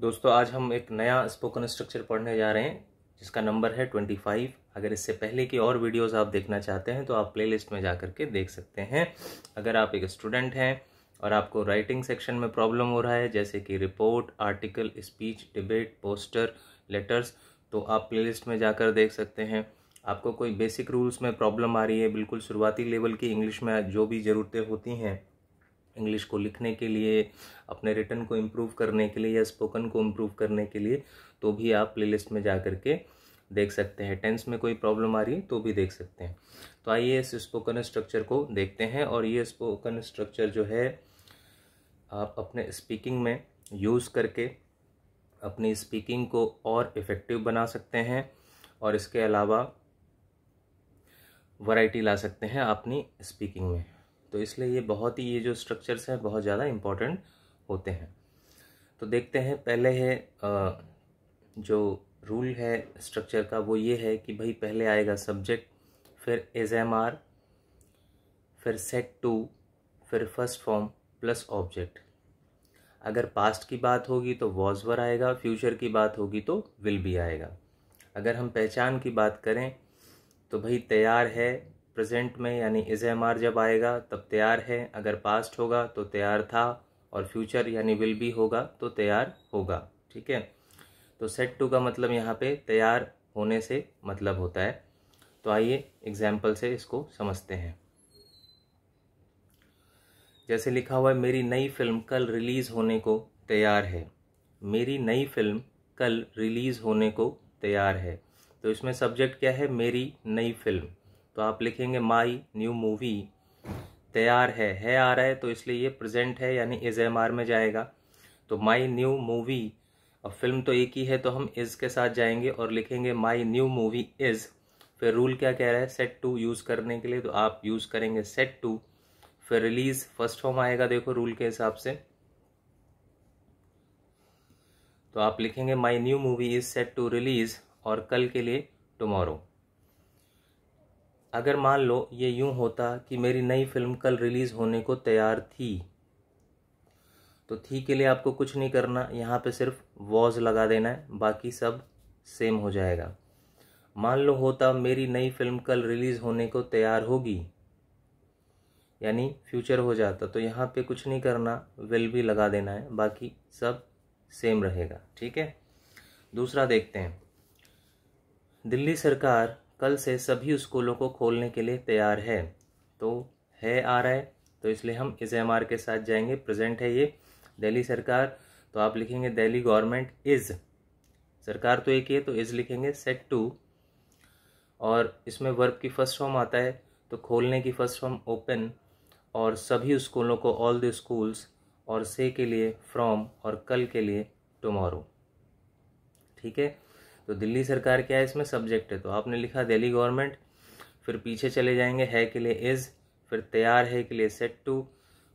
दोस्तों आज हम एक नया स्पोकन स्ट्रक्चर पढ़ने जा रहे हैं जिसका नंबर है ट्वेंटी फाइव अगर इससे पहले की और वीडियोस आप देखना चाहते हैं तो आप प्लेलिस्ट में जा कर के देख सकते हैं अगर आप एक स्टूडेंट हैं और आपको राइटिंग सेक्शन में प्रॉब्लम हो रहा है जैसे कि report article speech debate poster letters तो आप प्ले में जाकर देख सकते हैं आपको कोई बेसिक रूल्स में प्रॉब्लम आ रही है बिल्कुल शुरुआती लेवल की इंग्लिश में जो भी ज़रूरतें होती हैं इंग्लिश को लिखने के लिए अपने रिटर्न को इम्प्रूव करने के लिए या स्पोकन को इम्प्रूव करने के लिए तो भी आप प्लेलिस्ट में जा कर के देख सकते हैं टेंस में कोई प्रॉब्लम आ रही है तो भी देख सकते हैं तो आइए इस स्पोकन स्ट्रक्चर को देखते हैं और ये स्पोकन स्ट्रक्चर जो है आप अपने स्पीकिंग में यूज़ करके अपनी स्पीकिंग को और इफ़ेक्टिव बना सकते हैं और इसके अलावा वैरायटी ला सकते हैं अपनी स्पीकिंग में तो इसलिए ये बहुत ही ये जो स्ट्रक्चर्स हैं बहुत ज़्यादा इम्पोर्टेंट होते हैं तो देखते हैं पहले है जो रूल है स्ट्रक्चर का वो ये है कि भाई पहले आएगा सब्जेक्ट फिर एज एम आर फिर सेट टू फिर फर्स्ट फॉर्म प्लस ऑब्जेक्ट अगर पास्ट की बात होगी तो वॉज वर आएगा फ्यूचर की बात होगी तो विल भी आएगा अगर हम पहचान की बात करें तो भाई तैयार है प्रेजेंट में यानी इज एम आर जब आएगा तब तैयार है अगर पास्ट होगा तो तैयार था और फ्यूचर यानी विल भी होगा तो तैयार होगा ठीक है तो सेट टू का मतलब यहाँ पे तैयार होने से मतलब होता है तो आइए एग्जाम्पल से इसको समझते हैं जैसे लिखा हुआ है मेरी नई फिल्म कल रिलीज़ होने को तैयार है मेरी नई फिल्म कल रिलीज़ होने को तैयार है तो इसमें सब्जेक्ट क्या है मेरी नई फिल्म तो आप लिखेंगे माई न्यू मूवी तैयार है है आ रहा है तो इसलिए ये प्रेजेंट है यानी इज एम आर में जाएगा तो माई न्यू मूवी और फिल्म तो एक ही है तो हम इज़ के साथ जाएंगे और लिखेंगे माई न्यू मूवी इज़ फिर रूल क्या कह रहा है सेट टू यूज़ करने के लिए तो आप यूज़ करेंगे सेट टू फिर रिलीज़ फर्स्ट फॉर्म आएगा देखो रूल के हिसाब से तो आप लिखेंगे my new movie is set to release और कल के लिए टुमारो अगर मान लो ये यूं होता कि मेरी नई फिल्म कल रिलीज़ होने को तैयार थी तो थी के लिए आपको कुछ नहीं करना यहाँ पे सिर्फ वॉज लगा देना है बाकी सब सेम हो जाएगा मान लो होता मेरी नई फिल्म कल रिलीज़ होने को तैयार होगी यानी फ्यूचर हो जाता तो यहाँ पे कुछ नहीं करना विल भी लगा देना है बाकी सब सेम रहेगा ठीक है दूसरा देखते हैं दिल्ली सरकार कल से सभी स्कूलों को खोलने के लिए तैयार है तो है आ रहा है तो इसलिए हम इज एम आर के साथ जाएंगे प्रेजेंट है ये दिल्ली सरकार तो आप लिखेंगे दिल्ली गवर्नमेंट इज़ सरकार तो एक ही है तो इज़ लिखेंगे सेट टू और इसमें वर्ब की फर्स्ट फॉर्म आता है तो खोलने की फर्स्ट फॉर्म ओपन और सभी स्कूलों को ऑल द स्कूल्स और से के लिए फ्रॉम और कल के लिए टुमारो ठीक है तो दिल्ली सरकार क्या है इसमें सब्जेक्ट है तो आपने लिखा दिल्ली गवर्नमेंट फिर पीछे चले जाएंगे है के लिए इज़ फिर तैयार है के लिए सेट टू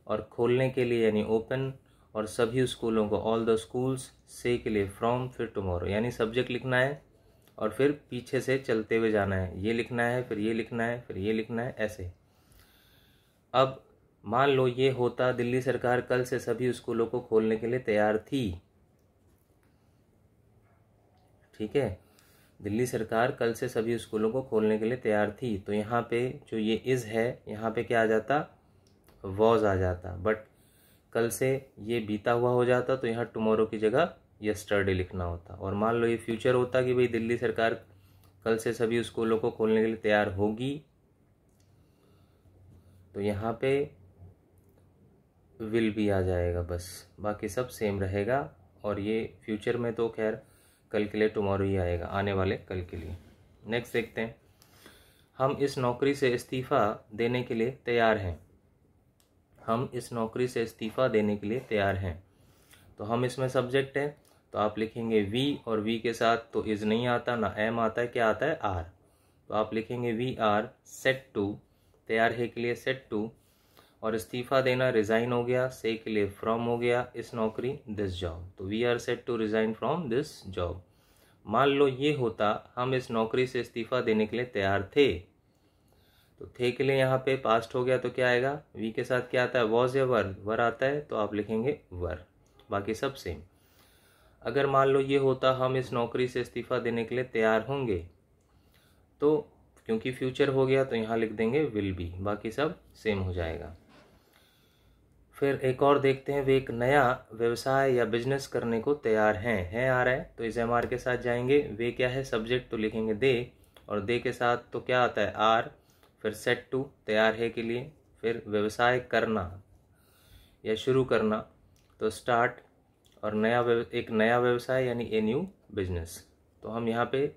और खोलने के लिए यानी ओपन और सभी स्कूलों को ऑल द स्कूल्स से के लिए फ्रॉम फिर टुमारो यानी सब्जेक्ट लिखना है और फिर पीछे से चलते हुए जाना है ये लिखना है फिर ये लिखना है फिर ये लिखना है ऐसे अब मान लो ये होता दिल्ली सरकार कल से सभी स्कूलों को खोलने के लिए तैयार थी ठीक है दिल्ली सरकार कल से सभी स्कूलों को खोलने के लिए तैयार थी तो यहाँ पे जो ये इज़ है यहाँ पे क्या आ जाता वॉज आ जाता बट कल से ये बीता हुआ हो जाता तो यहाँ टुमारो की जगह यस्टरडे लिखना होता और मान लो ये फ्यूचर होता कि भाई दिल्ली सरकार कल से सभी स्कूलों को खोलने के लिए तैयार होगी तो यहाँ पे विल भी आ जाएगा बस बाकी सब सेम रहेगा और ये फ्यूचर में तो खैर कल के लिए टुमारो ही आएगा आने वाले कल के लिए नेक्स्ट देखते हैं हम इस नौकरी से इस्तीफ़ा देने के लिए तैयार हैं हम इस नौकरी से इस्तीफ़ा देने के लिए तैयार हैं तो हम इसमें सब्जेक्ट हैं तो आप लिखेंगे वी और वी के साथ तो इज़ नहीं आता ना एम आता है क्या आता है आर तो आप लिखेंगे वी आर सेट टू तैयार है के लिए सेट टू और इस्तीफ़ा देना रिज़ाइन हो गया से के लिए फ्रॉम हो गया इस नौकरी दिस जॉब तो we are set to resign from this job मान लो ये होता हम इस नौकरी से इस्तीफ़ा देने के लिए तैयार थे तो थे के लिए यहाँ पे पास्ट हो गया तो क्या आएगा वी के साथ क्या आता है वॉज या वर वर आता है तो आप लिखेंगे वर बाकी सब सेम अगर मान लो ये होता हम इस नौकरी से इस्तीफ़ा देने के लिए तैयार होंगे तो क्योंकि फ्यूचर हो गया तो यहाँ लिख देंगे विल बी बाकी सब सेम हो जाएगा फिर एक और देखते हैं वे एक नया व्यवसाय या बिजनेस करने को तैयार हैं हैं आ रहे हैं तो इस एम आर के साथ जाएंगे वे क्या है सब्जेक्ट तो लिखेंगे दे और दे के साथ तो क्या आता है आर फिर सेट टू तैयार है के लिए फिर व्यवसाय करना या शुरू करना तो स्टार्ट और नया एक नया व्यवसाय यानी ए न्यू बिजनेस तो हम यहाँ पे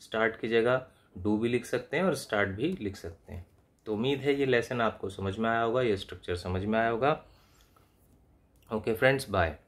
स्टार्ट की जगह डू भी लिख सकते हैं और स्टार्ट भी लिख सकते हैं तो उम्मीद है ये लेसन आपको समझ में आया होगा ये स्ट्रक्चर समझ में आया होगा ओके फ्रेंड्स बाय